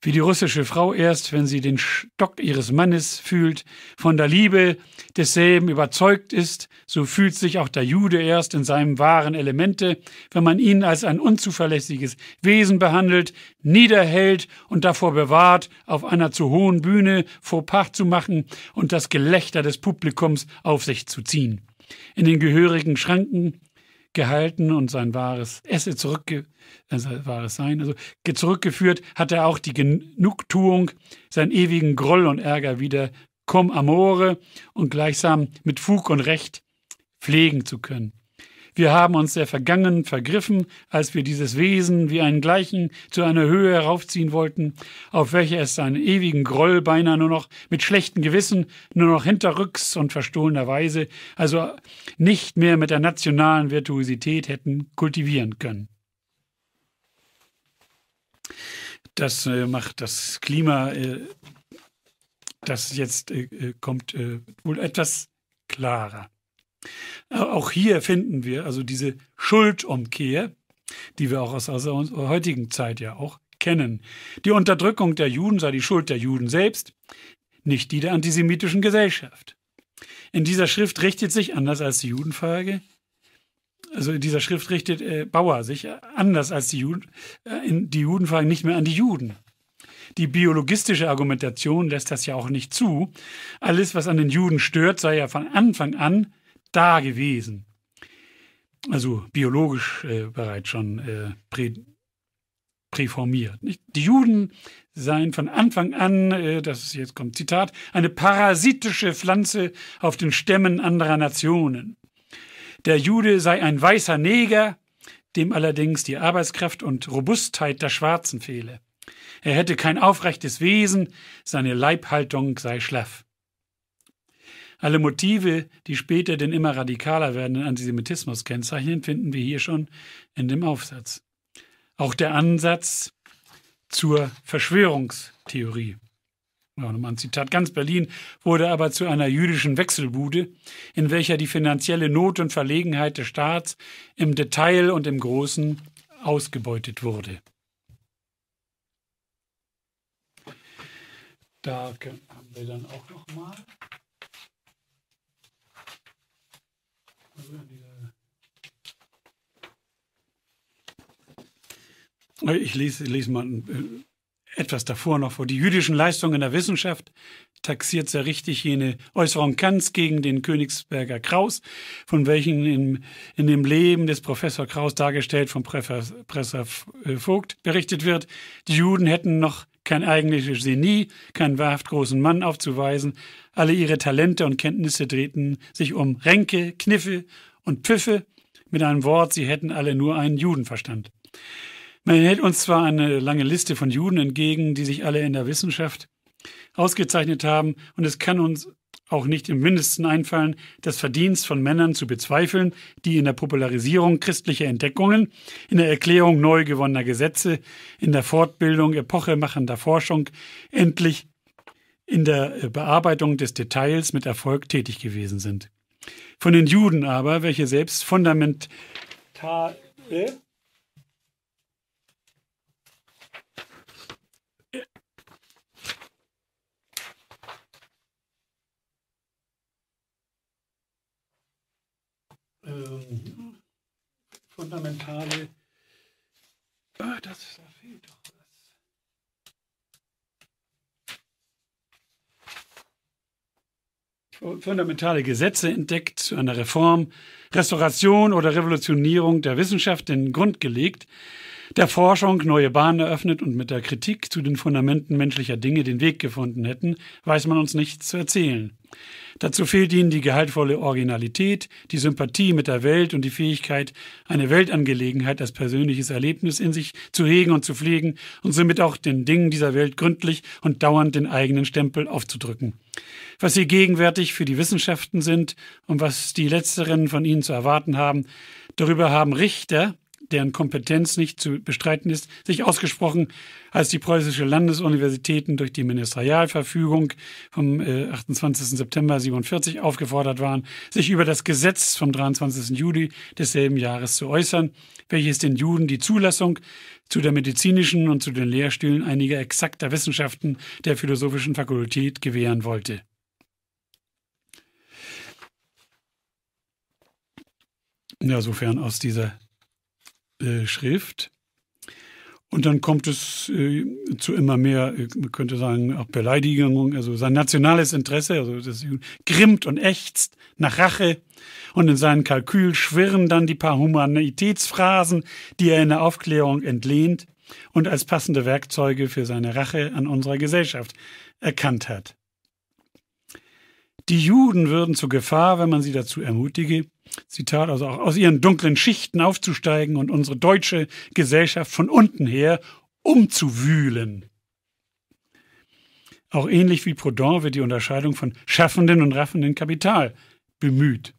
Wie die russische Frau erst, wenn sie den Stock ihres Mannes fühlt, von der Liebe desselben überzeugt ist, so fühlt sich auch der Jude erst in seinem wahren Elemente, wenn man ihn als ein unzuverlässiges Wesen behandelt, niederhält und davor bewahrt, auf einer zu hohen Bühne vor Pacht zu machen und das Gelächter des Publikums auf sich zu ziehen. In den gehörigen Schranken gehalten und sein wahres Esse zurückge also wahres Sein, also zurückgeführt, hat er auch die Genugtuung, seinen ewigen Groll und Ärger wieder cum amore und gleichsam mit Fug und Recht pflegen zu können. Wir haben uns der Vergangenen vergriffen, als wir dieses Wesen wie einen Gleichen zu einer Höhe heraufziehen wollten, auf welche es seinen ewigen Groll beinahe nur noch mit schlechtem Gewissen, nur noch hinterrücks und verstohlener Weise, also nicht mehr mit der nationalen Virtuosität hätten kultivieren können. Das äh, macht das Klima, äh, das jetzt äh, äh kommt, äh, wohl etwas klarer. Äh, auch hier finden wir also diese Schuldumkehr, die wir auch aus unserer heutigen Zeit ja auch kennen. Die Unterdrückung der Juden sei die Schuld der Juden selbst, nicht die der antisemitischen Gesellschaft. In dieser Schrift richtet sich, anders als die Judenfrage, also in dieser Schrift richtet äh, Bauer sich äh, anders als die Juden, äh, in die Judenfrage nicht mehr an die Juden. Die biologistische Argumentation lässt das ja auch nicht zu. Alles, was an den Juden stört, sei ja von Anfang an da gewesen. Also biologisch äh, bereits schon äh, prä, präformiert. Nicht? Die Juden seien von Anfang an, äh, das ist jetzt kommt Zitat, eine parasitische Pflanze auf den Stämmen anderer Nationen. Der Jude sei ein weißer Neger, dem allerdings die Arbeitskraft und Robustheit der Schwarzen fehle. Er hätte kein aufrechtes Wesen, seine Leibhaltung sei schlaff. Alle Motive, die später den immer radikaler werdenden Antisemitismus kennzeichnen, finden wir hier schon in dem Aufsatz. Auch der Ansatz zur Verschwörungstheorie. Ja, nochmal ein Zitat. Ganz Berlin wurde aber zu einer jüdischen Wechselbude, in welcher die finanzielle Not und Verlegenheit des Staats im Detail und im Großen ausgebeutet wurde. Da haben wir dann auch nochmal. Äh, ich lese, lese mal äh, etwas davor noch vor. Die jüdischen Leistungen in der Wissenschaft taxiert sehr richtig jene Äußerung Kants gegen den Königsberger Kraus, von welchen in, in dem Leben des Professor Kraus dargestellt vom Professor äh, Vogt berichtet wird. Die Juden hätten noch kein eigentliches Genie, keinen wahrhaft großen Mann aufzuweisen. Alle ihre Talente und Kenntnisse drehten sich um Ränke, Kniffe und Pfiffe. Mit einem Wort, sie hätten alle nur einen Judenverstand. Man hält uns zwar eine lange Liste von Juden entgegen, die sich alle in der Wissenschaft ausgezeichnet haben, und es kann uns auch nicht im mindesten einfallen, das Verdienst von Männern zu bezweifeln, die in der Popularisierung christlicher Entdeckungen, in der Erklärung neu gewonnener Gesetze, in der Fortbildung epochemachender Forschung, endlich in der äh, Bearbeitung des Details mit Erfolg tätig gewesen sind. Von den Juden aber, welche selbst fundamentale äh, ähm, fundamentale. Ah, das, da fehlt doch was. Fundamentale Gesetze entdeckt, zu einer Reform, Restauration oder Revolutionierung der Wissenschaft den Grund gelegt, der Forschung neue Bahnen eröffnet und mit der Kritik zu den Fundamenten menschlicher Dinge den Weg gefunden hätten, weiß man uns nichts zu erzählen. Dazu fehlt ihnen die gehaltvolle Originalität, die Sympathie mit der Welt und die Fähigkeit, eine Weltangelegenheit als persönliches Erlebnis in sich zu hegen und zu pflegen und somit auch den Dingen dieser Welt gründlich und dauernd den eigenen Stempel aufzudrücken. Was sie gegenwärtig für die Wissenschaften sind und was die letzteren von ihnen zu erwarten haben, darüber haben Richter, deren Kompetenz nicht zu bestreiten ist, sich ausgesprochen, als die preußische Landesuniversitäten durch die Ministerialverfügung vom 28. Äh, September 47 aufgefordert waren, sich über das Gesetz vom 23. Juli desselben Jahres zu äußern, welches den Juden die Zulassung zu der medizinischen und zu den Lehrstühlen einiger exakter Wissenschaften der Philosophischen Fakultät gewähren wollte. Insofern aus dieser äh, Schrift. Und dann kommt es äh, zu immer mehr, äh, man könnte sagen, auch Beleidigungen, also sein nationales Interesse, also das grimmt und ächzt nach Rache. Und in seinen Kalkül schwirren dann die paar Humanitätsphrasen, die er in der Aufklärung entlehnt und als passende Werkzeuge für seine Rache an unserer Gesellschaft erkannt hat. Die Juden würden zur Gefahr, wenn man sie dazu ermutige, Zitat, also auch aus ihren dunklen Schichten aufzusteigen und unsere deutsche Gesellschaft von unten her umzuwühlen. Auch ähnlich wie Proudhon wird die Unterscheidung von schaffenden und raffenden Kapital bemüht.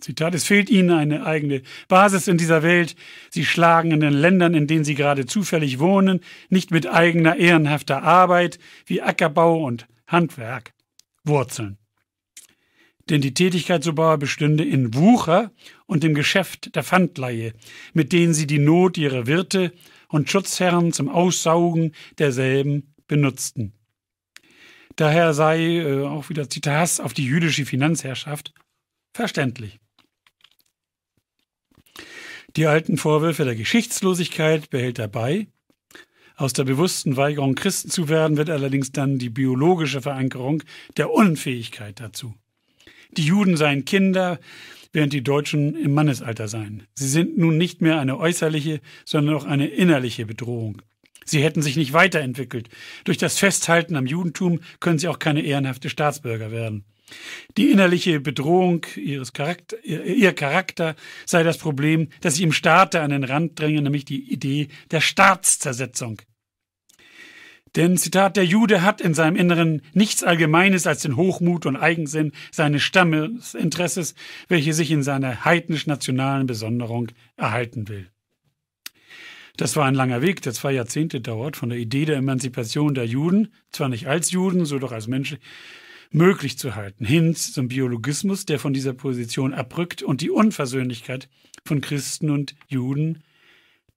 Zitat, es fehlt ihnen eine eigene Basis in dieser Welt. Sie schlagen in den Ländern, in denen sie gerade zufällig wohnen, nicht mit eigener ehrenhafter Arbeit wie Ackerbau und Handwerk Wurzeln denn die Tätigkeit so bar bestünde in Wucher und dem Geschäft der Pfandleihe, mit denen sie die Not ihrer Wirte und Schutzherren zum Aussaugen derselben benutzten. Daher sei äh, auch wieder Zitat auf die jüdische Finanzherrschaft verständlich. Die alten Vorwürfe der Geschichtslosigkeit behält er bei. Aus der bewussten Weigerung, Christen zu werden, wird allerdings dann die biologische Verankerung der Unfähigkeit dazu. Die Juden seien Kinder, während die Deutschen im Mannesalter seien. Sie sind nun nicht mehr eine äußerliche, sondern auch eine innerliche Bedrohung. Sie hätten sich nicht weiterentwickelt. Durch das Festhalten am Judentum können sie auch keine ehrenhafte Staatsbürger werden. Die innerliche Bedrohung ihres Charakter, ihr Charakter sei das Problem, das sie im Staate an den Rand dränge, nämlich die Idee der Staatszersetzung. Denn, Zitat, der Jude hat in seinem Inneren nichts Allgemeines als den Hochmut und Eigensinn seines Stammesinteresses, welche sich in seiner heidnisch-nationalen Besonderung erhalten will. Das war ein langer Weg, der zwei Jahrzehnte dauert, von der Idee der Emanzipation der Juden, zwar nicht als Juden, so doch als Menschen, möglich zu halten, hin zum Biologismus, der von dieser Position abrückt und die Unversöhnlichkeit von Christen und Juden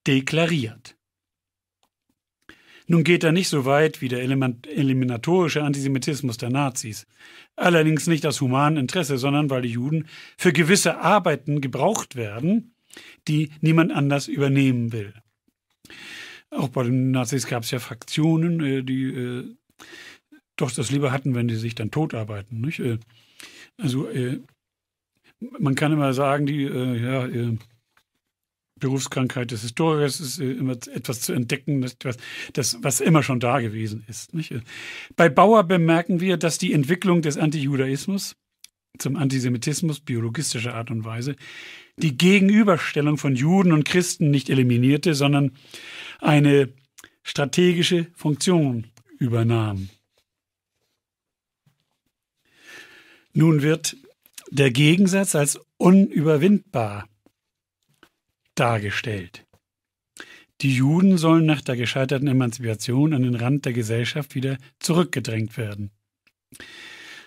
deklariert. Nun geht er nicht so weit wie der eliminatorische Antisemitismus der Nazis. Allerdings nicht aus humanem Interesse, sondern weil die Juden für gewisse Arbeiten gebraucht werden, die niemand anders übernehmen will. Auch bei den Nazis gab es ja Fraktionen, äh, die äh, doch das lieber hatten, wenn die sich dann totarbeiten. Nicht? Äh, also äh, man kann immer sagen, die ja, Berufskrankheit des Historikers ist immer etwas zu entdecken, das, das, was immer schon da gewesen ist. Nicht? Bei Bauer bemerken wir, dass die Entwicklung des Antijudaismus zum Antisemitismus biologistischer Art und Weise die Gegenüberstellung von Juden und Christen nicht eliminierte, sondern eine strategische Funktion übernahm. Nun wird der Gegensatz als unüberwindbar dargestellt. Die Juden sollen nach der gescheiterten Emanzipation an den Rand der Gesellschaft wieder zurückgedrängt werden.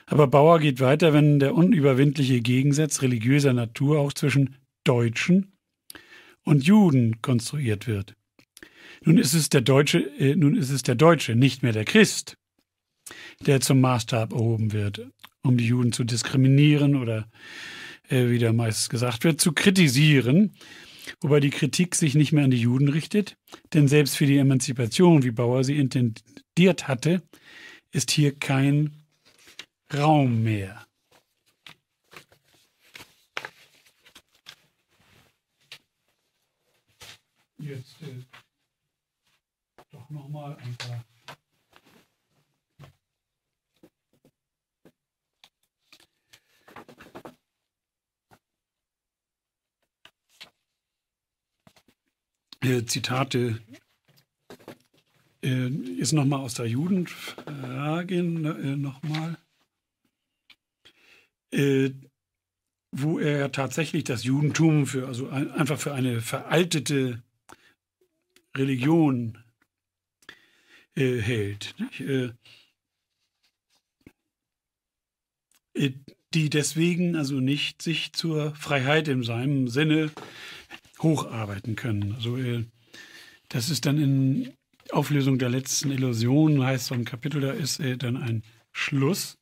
Aber Bauer geht weiter, wenn der unüberwindliche Gegensatz religiöser Natur auch zwischen Deutschen und Juden konstruiert wird. Nun ist es der Deutsche, äh, nun ist es der Deutsche, nicht mehr der Christ, der zum Maßstab erhoben wird, um die Juden zu diskriminieren oder, äh, wie da meist gesagt wird, zu kritisieren, wobei die Kritik sich nicht mehr an die Juden richtet, denn selbst für die Emanzipation, wie Bauer sie intendiert hatte, ist hier kein Raum mehr. Jetzt äh, doch nochmal ein paar äh, Zitate äh, ist nochmal aus der Judenfrage ne, äh, nochmal, äh, wo er tatsächlich das Judentum für, also ein, einfach für eine veraltete Religion äh, hält. Äh, äh, die deswegen also nicht sich zur Freiheit in seinem Sinne äh, hocharbeiten können. Also, äh, das ist dann in Auflösung der letzten Illusionen, heißt so ein Kapitel, da ist äh, dann ein Schluss.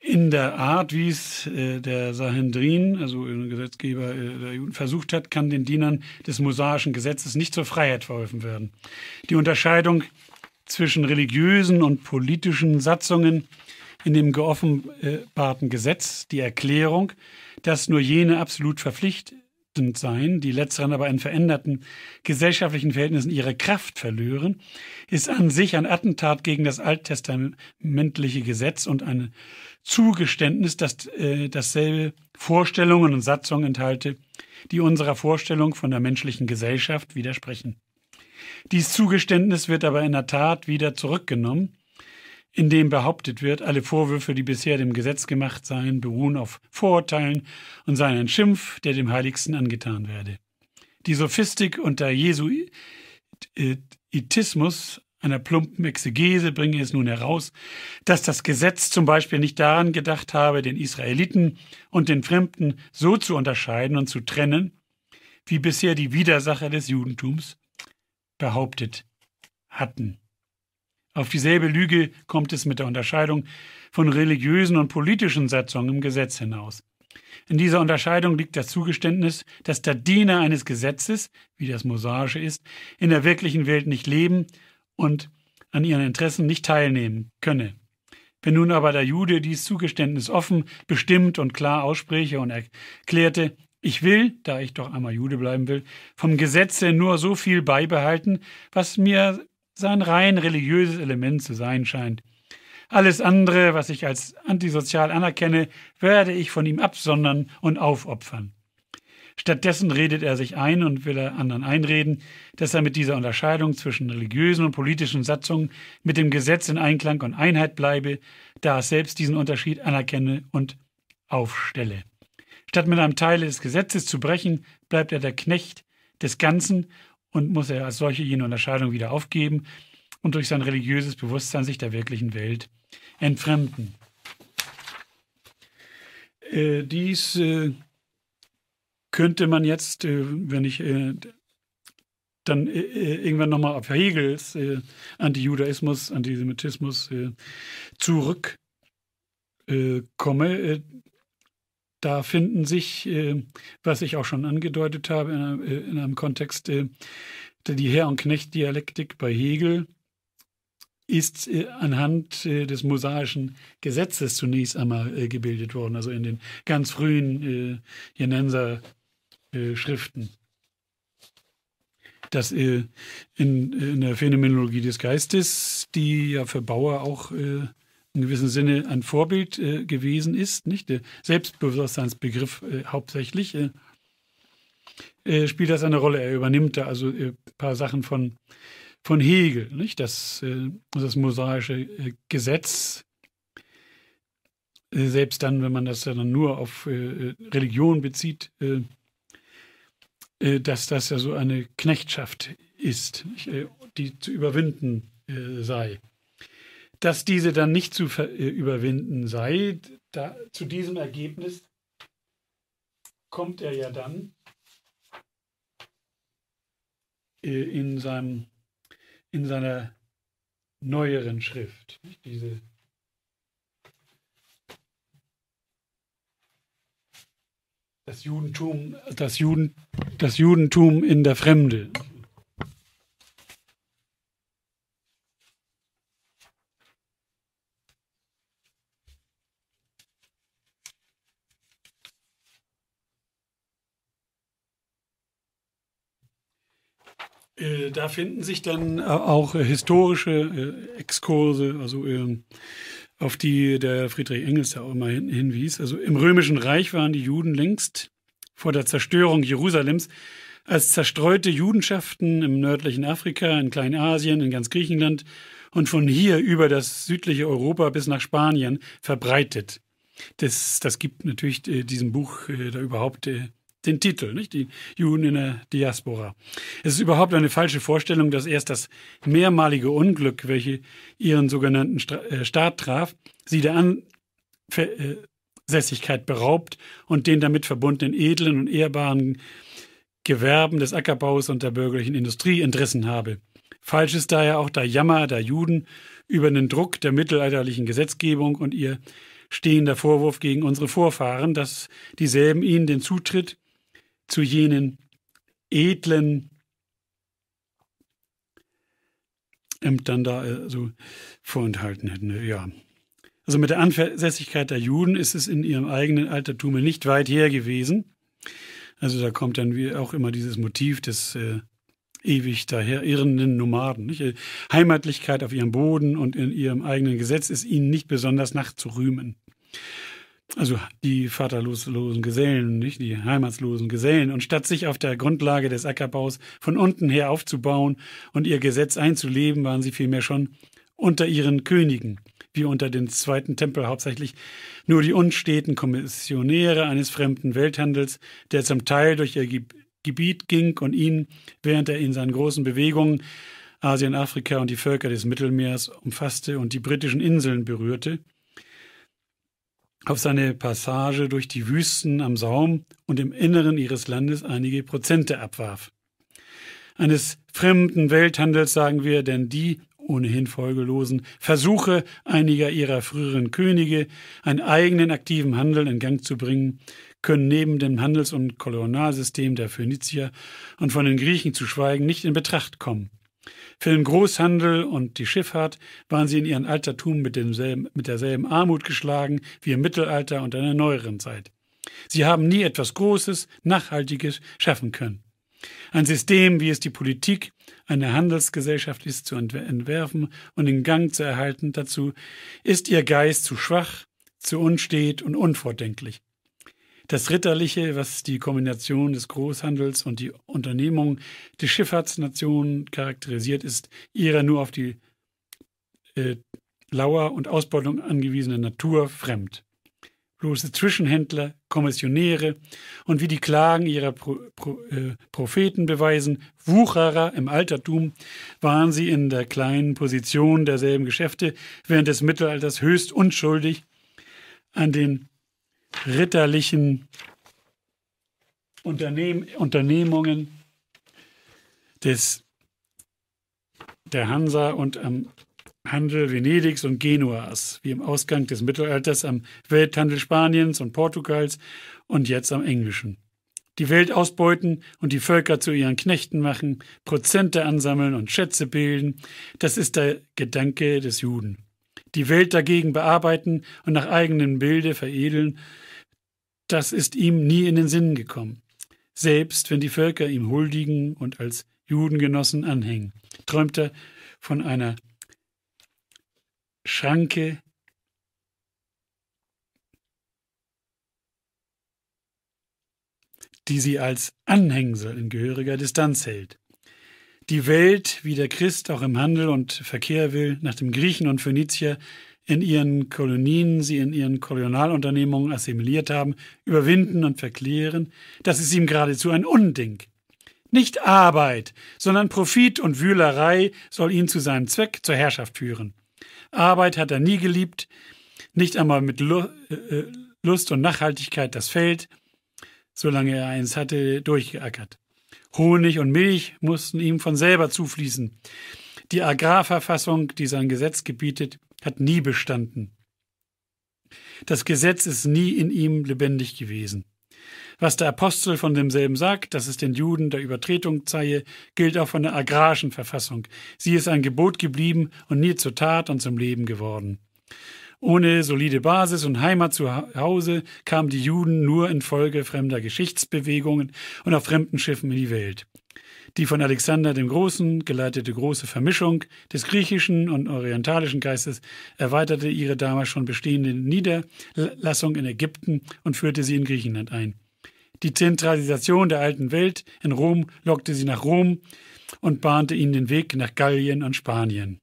In der Art, wie es äh, der Sahendrin, also ein Gesetzgeber der Juden, versucht hat, kann den Dienern des mosaischen Gesetzes nicht zur Freiheit verholfen werden. Die Unterscheidung zwischen religiösen und politischen Satzungen in dem geoffenbarten Gesetz die Erklärung, dass nur jene absolut verpflichtet verhaftend seien, die letzteren aber in veränderten gesellschaftlichen Verhältnissen ihre Kraft verlören, ist an sich ein Attentat gegen das alttestamentliche Gesetz und ein Zugeständnis, dass äh, dasselbe Vorstellungen und Satzungen enthalte, die unserer Vorstellung von der menschlichen Gesellschaft widersprechen. Dies Zugeständnis wird aber in der Tat wieder zurückgenommen, in dem behauptet wird, alle Vorwürfe, die bisher dem Gesetz gemacht seien, beruhen auf Vorurteilen und seien ein Schimpf, der dem Heiligsten angetan werde. Die Sophistik und der Jesuitismus einer plumpen Exegese bringe es nun heraus, dass das Gesetz zum Beispiel nicht daran gedacht habe, den Israeliten und den Fremden so zu unterscheiden und zu trennen, wie bisher die Widersacher des Judentums behauptet hatten. Auf dieselbe Lüge kommt es mit der Unterscheidung von religiösen und politischen Satzungen im Gesetz hinaus. In dieser Unterscheidung liegt das Zugeständnis, dass der Diener eines Gesetzes, wie das mosaische ist, in der wirklichen Welt nicht leben und an ihren Interessen nicht teilnehmen könne. Wenn nun aber der Jude dies Zugeständnis offen, bestimmt und klar ausspräche und erklärte, ich will, da ich doch einmal Jude bleiben will, vom Gesetze nur so viel beibehalten, was mir sein rein religiöses Element zu sein scheint. Alles andere, was ich als antisozial anerkenne, werde ich von ihm absondern und aufopfern. Stattdessen redet er sich ein und will er anderen einreden, dass er mit dieser Unterscheidung zwischen religiösen und politischen Satzungen mit dem Gesetz in Einklang und Einheit bleibe, da es selbst diesen Unterschied anerkenne und aufstelle. Statt mit einem Teil des Gesetzes zu brechen, bleibt er der Knecht des Ganzen und muss er als solche jene Unterscheidung wieder aufgeben und durch sein religiöses Bewusstsein sich der wirklichen Welt entfremden. Äh, dies äh, könnte man jetzt, äh, wenn ich äh, dann äh, äh, irgendwann nochmal auf Hegels Antijudaismus, Antisemitismus zurückkomme, da finden sich, äh, was ich auch schon angedeutet habe, in, einem, äh, in einem Kontext, äh, die Herr- und Knecht-Dialektik bei Hegel ist äh, anhand äh, des mosaischen Gesetzes zunächst einmal äh, gebildet worden, also in den ganz frühen Jenenser Schriften. Das in, in, der Phänomenologie des Geistes, die ja für Bauer auch in gewissem Sinne ein Vorbild äh, gewesen ist, nicht? Der Selbstbewusstseinsbegriff äh, hauptsächlich äh, äh spielt das eine Rolle. Er übernimmt da also ein äh, paar Sachen von, von Hegel, nicht? Das, äh, das mosaische Gesetz. Selbst dann, wenn man das dann nur auf Religion bezieht, dass das ja so eine Knechtschaft ist, nicht? die zu überwinden sei dass diese dann nicht zu äh, überwinden sei. Da, zu diesem Ergebnis kommt er ja dann äh, in, seinem, in seiner neueren Schrift. Diese das Judentum, das, Juden, das Judentum in der Fremde. Äh, da finden sich dann äh, auch äh, historische Exkurse, also ähm, auf die der Friedrich Engels da auch immer hinwies. Also im Römischen Reich waren die Juden längst vor der Zerstörung Jerusalems als zerstreute Judenschaften im nördlichen Afrika, in Kleinasien, in ganz Griechenland und von hier über das südliche Europa bis nach Spanien verbreitet. Das, das gibt natürlich diesem Buch da überhaupt den Titel, nicht? Die Juden in der Diaspora. Es ist überhaupt eine falsche Vorstellung, dass erst das mehrmalige Unglück, welche ihren sogenannten äh, Staat traf, sie der Ansässigkeit beraubt und den damit verbundenen edlen und ehrbaren Gewerben des Ackerbaus und der bürgerlichen Industrie entrissen habe. Falsch ist daher auch der Jammer der Juden über den Druck der mittelalterlichen Gesetzgebung und ihr stehender Vorwurf gegen unsere Vorfahren, dass dieselben ihnen den Zutritt zu jenen edlen Ämtern da also vorenthalten hätten. Ja. Also mit der Anverlässlichkeit der Juden ist es in ihrem eigenen Altertum nicht weit her gewesen. Also da kommt dann wie auch immer dieses Motiv des äh, ewig daher irrenden Nomaden. Nicht? Äh, Heimatlichkeit auf ihrem Boden und in ihrem eigenen Gesetz ist ihnen nicht besonders nachzurühmen also die vaterlosen Gesellen, nicht die heimatslosen Gesellen, und statt sich auf der Grundlage des Ackerbaus von unten her aufzubauen und ihr Gesetz einzuleben, waren sie vielmehr schon unter ihren Königen, wie unter dem zweiten Tempel hauptsächlich nur die unsteten Kommissionäre eines fremden Welthandels, der zum Teil durch ihr Gebiet ging und ihn, während er in seinen großen Bewegungen Asien, Afrika und die Völker des Mittelmeers umfasste und die britischen Inseln berührte, auf seine Passage durch die Wüsten am Saum und im Inneren ihres Landes einige Prozente abwarf. Eines fremden Welthandels sagen wir, denn die ohnehin folgelosen Versuche einiger ihrer früheren Könige, einen eigenen aktiven Handel in Gang zu bringen, können neben dem Handels- und Kolonialsystem der Phönizier und von den Griechen zu schweigen nicht in Betracht kommen. Für den Großhandel und die Schifffahrt waren sie in ihrem Altertum mit, demselben, mit derselben Armut geschlagen wie im Mittelalter und in der neueren Zeit. Sie haben nie etwas Großes, Nachhaltiges schaffen können. Ein System, wie es die Politik, eine Handelsgesellschaft ist, zu entwerfen und in Gang zu erhalten dazu, ist ihr Geist zu schwach, zu unstet und unvordenklich. Das Ritterliche, was die Kombination des Großhandels und die Unternehmung der Schifffahrtsnationen charakterisiert, ist ihrer nur auf die äh, Lauer und Ausbeutung angewiesenen Natur fremd. Bloße Zwischenhändler, Kommissionäre und wie die Klagen ihrer Pro, Pro, äh, Propheten beweisen, Wucherer im Altertum, waren sie in der kleinen Position derselben Geschäfte während des Mittelalters höchst unschuldig an den ritterlichen Unternehm Unternehmungen des, der Hansa und am Handel Venedigs und Genuas, wie im Ausgang des Mittelalters am Welthandel Spaniens und Portugals und jetzt am englischen. Die Welt ausbeuten und die Völker zu ihren Knechten machen, Prozente ansammeln und Schätze bilden, das ist der Gedanke des Juden. Die Welt dagegen bearbeiten und nach eigenem Bilde veredeln, das ist ihm nie in den Sinn gekommen, selbst wenn die Völker ihm huldigen und als Judengenossen anhängen, träumt er von einer Schranke die sie als Anhängsel in gehöriger Distanz hält. Die Welt, wie der Christ auch im Handel und Verkehr will, nach dem Griechen und Phönizier in ihren Kolonien sie in ihren Kolonialunternehmungen assimiliert haben, überwinden und verklären, das ist ihm geradezu ein Unding. Nicht Arbeit, sondern Profit und Wühlerei soll ihn zu seinem Zweck, zur Herrschaft führen. Arbeit hat er nie geliebt, nicht einmal mit äh, äh, Lust und Nachhaltigkeit das Feld, solange er eins hatte, durchgeackert. Honig und Milch mussten ihm von selber zufließen. Die Agrarverfassung, die sein Gesetz gebietet, hat nie bestanden. Das Gesetz ist nie in ihm lebendig gewesen. Was der Apostel von demselben sagt, dass es den Juden der Übertretung zeige, gilt auch von der agrarischen Verfassung. Sie ist ein Gebot geblieben und nie zur Tat und zum Leben geworden. Ohne solide Basis und Heimat zu Hause kamen die Juden nur infolge fremder Geschichtsbewegungen und auf fremden Schiffen in die Welt. Die von Alexander dem Großen geleitete große Vermischung des griechischen und orientalischen Geistes erweiterte ihre damals schon bestehende Niederlassung in Ägypten und führte sie in Griechenland ein. Die Zentralisation der alten Welt in Rom lockte sie nach Rom und bahnte ihnen den Weg nach Gallien und Spanien.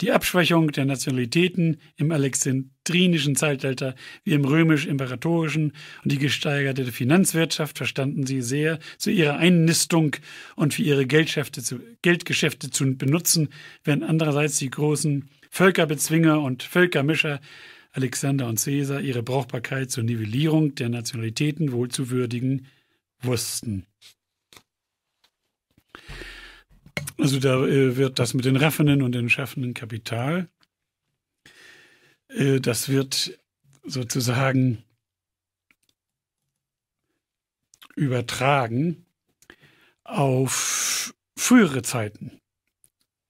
Die Abschwächung der Nationalitäten im Alexander doktrinischen Zeitalter wie im römisch-imperatorischen und die gesteigerte Finanzwirtschaft verstanden sie sehr zu ihrer Einnistung und für ihre Geldgeschäfte zu, Geldgeschäfte zu benutzen, während andererseits die großen Völkerbezwinger und Völkermischer Alexander und Caesar ihre Brauchbarkeit zur Nivellierung der Nationalitäten wohl zu würdigen wussten. Also da äh, wird das mit den raffenden und den schaffenden Kapital äh, das wird sozusagen übertragen auf frühere Zeiten.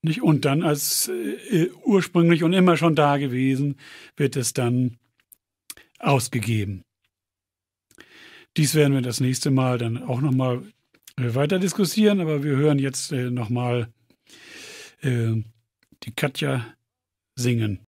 Nicht? Und dann als äh, ursprünglich und immer schon da gewesen, wird es dann ausgegeben. Dies werden wir das nächste Mal dann auch nochmal äh, weiter diskutieren, aber wir hören jetzt äh, nochmal äh, die Katja singen.